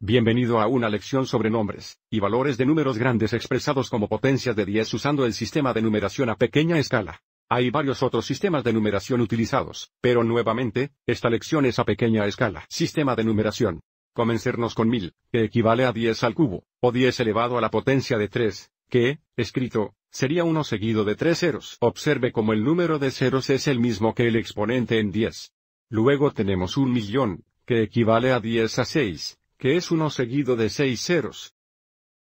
Bienvenido a una lección sobre nombres y valores de números grandes expresados como potencias de 10 usando el sistema de numeración a pequeña escala. Hay varios otros sistemas de numeración utilizados, pero nuevamente, esta lección es a pequeña escala. Sistema de numeración. Comencernos con 1000, que equivale a 10 al cubo, o 10 elevado a la potencia de 3, que, escrito, sería uno seguido de tres ceros. Observe como el número de ceros es el mismo que el exponente en 10. Luego tenemos un millón, que equivale a 10 a 6, que es uno seguido de seis ceros.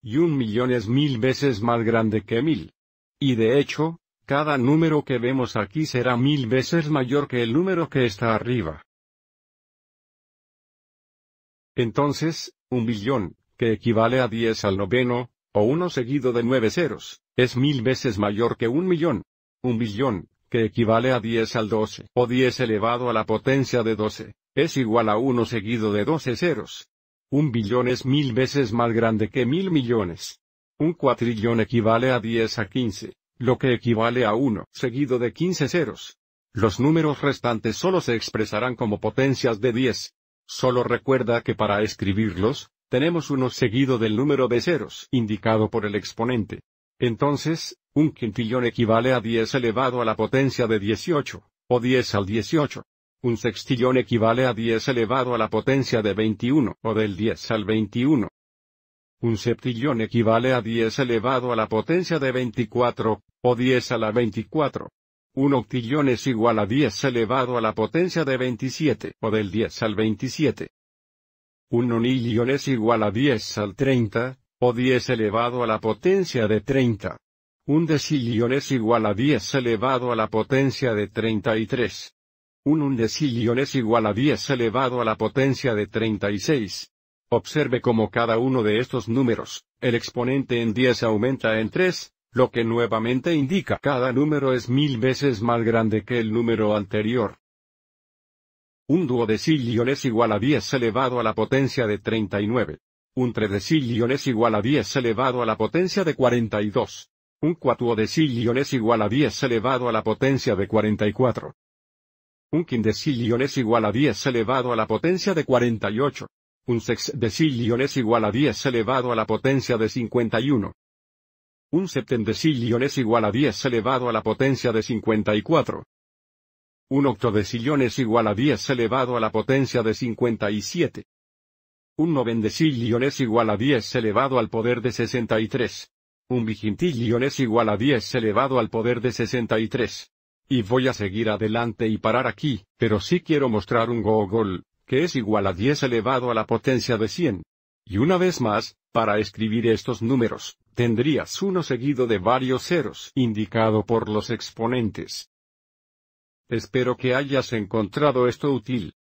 Y un millón es mil veces más grande que mil. Y de hecho, cada número que vemos aquí será mil veces mayor que el número que está arriba. Entonces, un billón, que equivale a 10 al noveno, o uno seguido de nueve ceros, es mil veces mayor que un millón. Un billón, que equivale a 10 al 12, o 10 elevado a la potencia de 12, es igual a 1 seguido de 12 ceros. Un billón es mil veces más grande que mil millones. Un cuatrillón equivale a 10 a 15, lo que equivale a 1 seguido de 15 ceros. Los números restantes solo se expresarán como potencias de 10. Solo recuerda que para escribirlos, tenemos uno seguido del número de ceros indicado por el exponente. Entonces, un quintillón equivale a 10 elevado a la potencia de 18, o 10 al 18. Un sextillón equivale a 10 elevado a la potencia de 21, o del 10 al 21. Un septillón equivale a 10 elevado a la potencia de 24, o 10 a la 24. Un octillón es igual a 10 elevado a la potencia de 27, o del 10 al 27. Un nonillón es igual a 10 al 30, o 10 elevado a la potencia de 30. Un decillion es igual a 10 elevado a la potencia de 33. Un undecillion es igual a 10 elevado a la potencia de 36. Observe cómo cada uno de estos números, el exponente en 10 aumenta en 3, lo que nuevamente indica cada número es mil veces más grande que el número anterior. Un duodecillion es igual a 10 elevado a la potencia de 39. Un tredecillion es igual a 10 elevado a la potencia de 42. Un cuatuodecillion es igual a 10 elevado a la potencia de 44. Un quindecillion es igual a 10 elevado a la potencia de 48. Un sexdecillion es igual a 10 elevado a la potencia de 51. Un septendecillion es igual a 10 elevado a la potencia de 54. Un octodecillion es igual a 10 elevado a la potencia de 57. Un bendecillion es igual a 10 elevado al poder de 63. Un vigintillion es igual a 10 elevado al poder de 63. Y voy a seguir adelante y parar aquí, pero sí quiero mostrar un gogol, que es igual a 10 elevado a la potencia de 100. Y una vez más, para escribir estos números, tendrías uno seguido de varios ceros indicado por los exponentes. Espero que hayas encontrado esto útil.